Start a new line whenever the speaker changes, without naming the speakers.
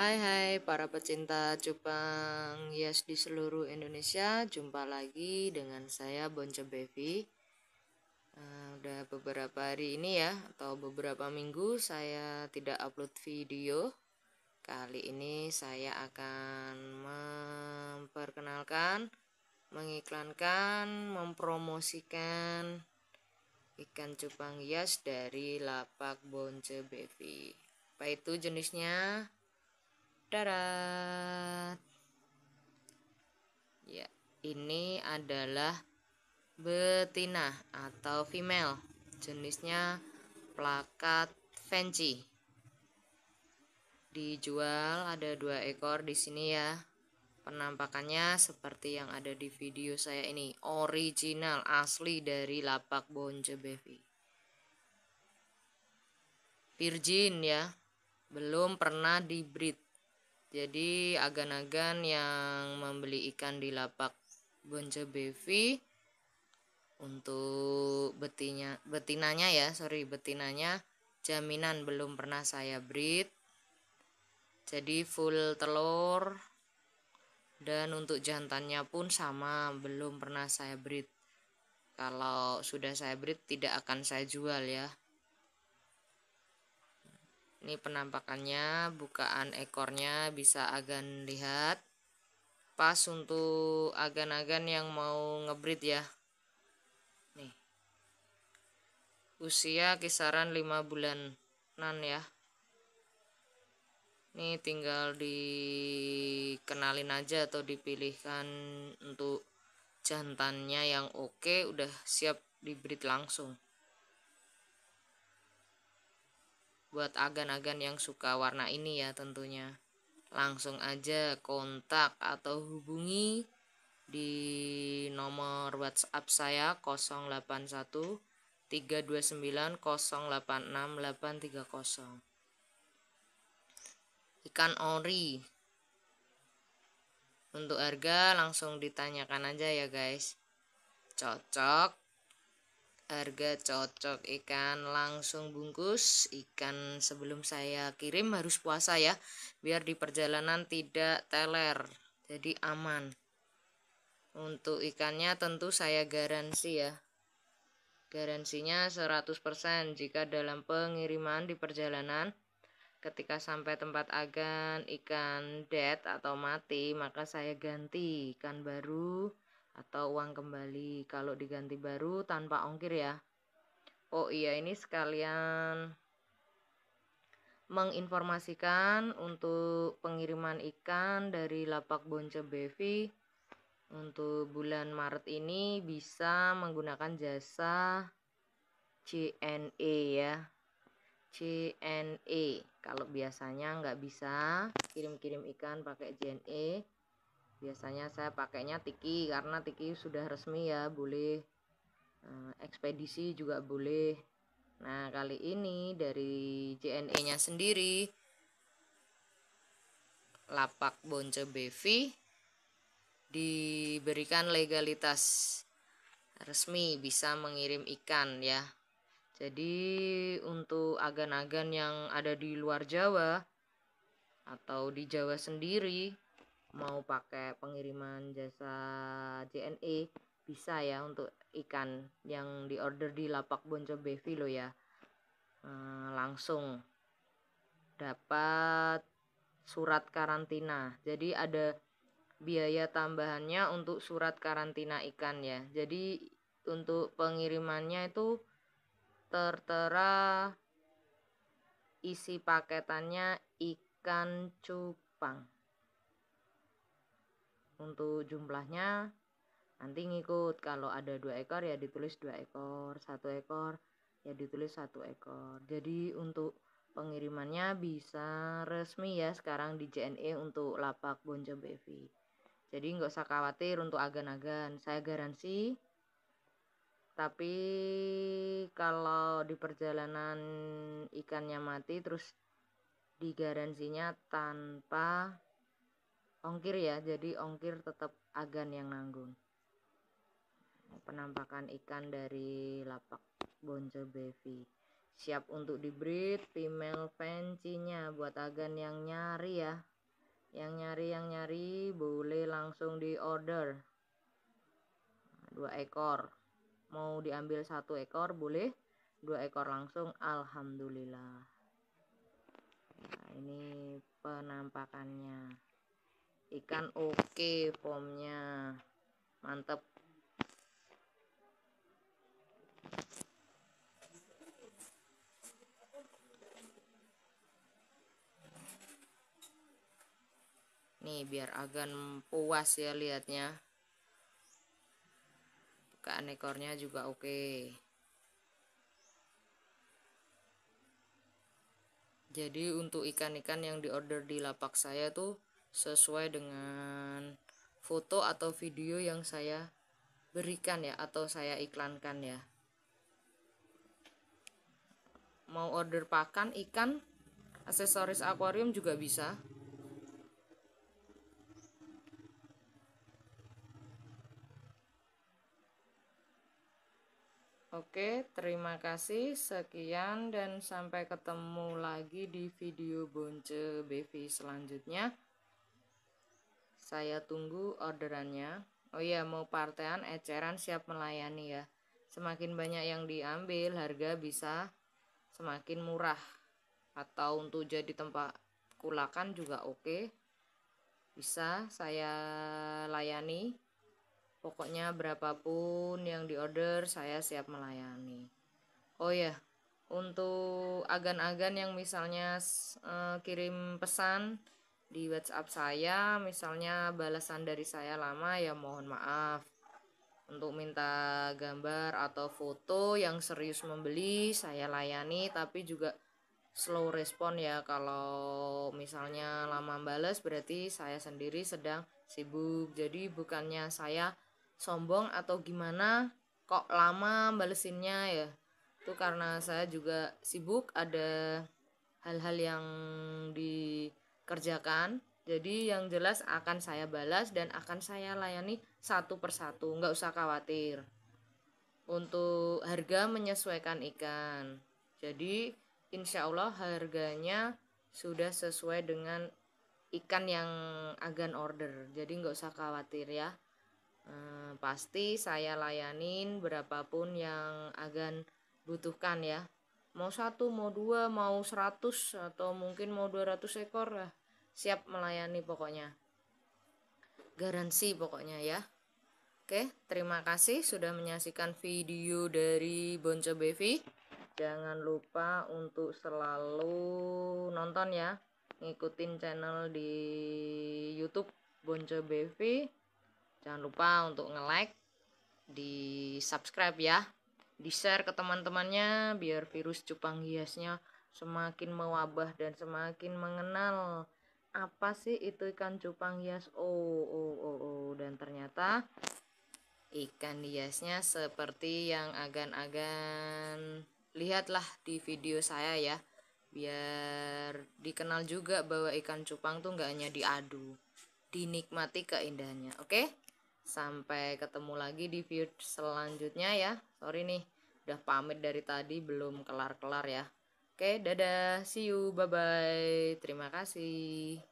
Hai hai para pecinta cupang hias yes, di seluruh Indonesia Jumpa lagi dengan saya Bonce Bevi uh, eh, Udah beberapa hari ini ya atau beberapa minggu saya tidak upload video Kali ini saya akan memperkenalkan Mengiklankan, mempromosikan ikan cupang hias dari lapak Bonce Bevi apa itu jenisnya darat ya ini adalah betina atau female jenisnya plakat fancy dijual ada dua ekor di sini ya penampakannya seperti yang ada di video saya ini original asli dari lapak Bonce Bevi virgin ya belum pernah dibreed jadi agan-agan yang membeli ikan di lapak Bonce Bevi untuk betinya betinanya ya, sorry betinanya jaminan belum pernah saya breed. Jadi full telur dan untuk jantannya pun sama belum pernah saya breed. Kalau sudah saya breed tidak akan saya jual ya ini penampakannya bukaan ekornya bisa agan lihat pas untuk agan-agan yang mau ngebreed ya nih usia kisaran 5 bulanan ya ini tinggal dikenalin aja atau dipilihkan untuk jantannya yang oke udah siap dibreed langsung buat agan-agan yang suka warna ini ya tentunya langsung aja kontak atau hubungi di nomor WhatsApp saya 081 329 086830 ikan ori untuk harga langsung ditanyakan aja ya guys cocok harga cocok ikan langsung bungkus ikan sebelum saya kirim harus puasa ya biar di perjalanan tidak teler jadi aman untuk ikannya tentu saya garansi ya garansinya 100% jika dalam pengiriman di perjalanan ketika sampai tempat agan ikan dead atau mati maka saya ganti ikan baru atau uang kembali kalau diganti baru tanpa ongkir ya. Oh iya ini sekalian menginformasikan untuk pengiriman ikan dari lapak Bonce Bevi untuk bulan Maret ini bisa menggunakan jasa CNE ya. CNE kalau biasanya nggak bisa kirim-kirim ikan pakai JNE biasanya saya pakainya tiki karena tiki sudah resmi ya boleh eh, ekspedisi juga boleh nah kali ini dari JNE nya sendiri lapak bonce bevi diberikan legalitas resmi bisa mengirim ikan ya jadi untuk agan-agan yang ada di luar Jawa atau di Jawa sendiri mau pakai pengiriman jasa JNE bisa ya untuk ikan yang diorder di lapak Bonco Bevi lo ya eh, langsung dapat surat karantina jadi ada biaya tambahannya untuk surat karantina ikan ya jadi untuk pengirimannya itu tertera isi paketannya ikan cupang untuk jumlahnya nanti ngikut kalau ada dua ekor ya ditulis dua ekor satu ekor ya ditulis satu ekor jadi untuk pengirimannya bisa resmi ya sekarang di JNE untuk lapak Bonjo BV jadi nggak usah khawatir untuk agan-agan saya garansi tapi kalau di perjalanan ikannya mati terus digaransinya tanpa ongkir ya jadi ongkir tetap agan yang nanggung penampakan ikan dari lapak Bonco Bevi siap untuk dibreed female fancinya buat agan yang nyari ya yang nyari yang nyari boleh langsung di order dua ekor mau diambil satu ekor boleh dua ekor langsung alhamdulillah nah, ini penampakannya ikan oke okay formnya mantap nih biar agak puas ya lihatnya bukaan ekornya juga oke jadi untuk ikan-ikan yang diorder di lapak saya tuh sesuai dengan foto atau video yang saya berikan ya atau saya iklankan ya mau order pakan ikan aksesoris akuarium juga bisa Oke, terima kasih. Sekian dan sampai ketemu lagi di video Bonce Bevi selanjutnya. Saya tunggu orderannya. Oh iya, mau partean eceran siap melayani ya. Semakin banyak yang diambil, harga bisa semakin murah. Atau untuk jadi tempat kulakan juga oke. Bisa saya layani. Pokoknya berapapun yang diorder, saya siap melayani. Oh iya, untuk agan-agan yang misalnya uh, kirim pesan di WhatsApp saya misalnya balasan dari saya lama ya mohon maaf untuk minta gambar atau foto yang serius membeli saya layani tapi juga slow respon ya kalau misalnya lama balas berarti saya sendiri sedang sibuk jadi bukannya saya sombong atau gimana kok lama balesinnya ya itu karena saya juga sibuk ada hal-hal yang di kerjakan. Jadi yang jelas akan saya balas dan akan saya layani satu persatu, nggak usah khawatir. Untuk harga menyesuaikan ikan. Jadi insya Allah harganya sudah sesuai dengan ikan yang agan order. Jadi nggak usah khawatir ya. Eh, pasti saya layanin berapapun yang agan butuhkan ya. Mau satu, mau dua, mau seratus atau mungkin mau dua ratus ekor lah siap melayani pokoknya garansi pokoknya ya oke terima kasih sudah menyaksikan video dari Bonco Bevi jangan lupa untuk selalu nonton ya ngikutin channel di YouTube Bonco Bevi jangan lupa untuk nge-like di subscribe ya di share ke teman-temannya biar virus cupang hiasnya semakin mewabah dan semakin mengenal apa sih itu ikan cupang hias? Oh, oh, oh, oh. dan ternyata ikan hiasnya seperti yang agan-agan lihatlah di video saya ya biar dikenal juga bahwa ikan cupang tuh nggak hanya diadu dinikmati keindahannya oke sampai ketemu lagi di video selanjutnya ya sorry nih udah pamit dari tadi belum kelar-kelar ya Oke, dadah, see you, bye bye. Terima kasih.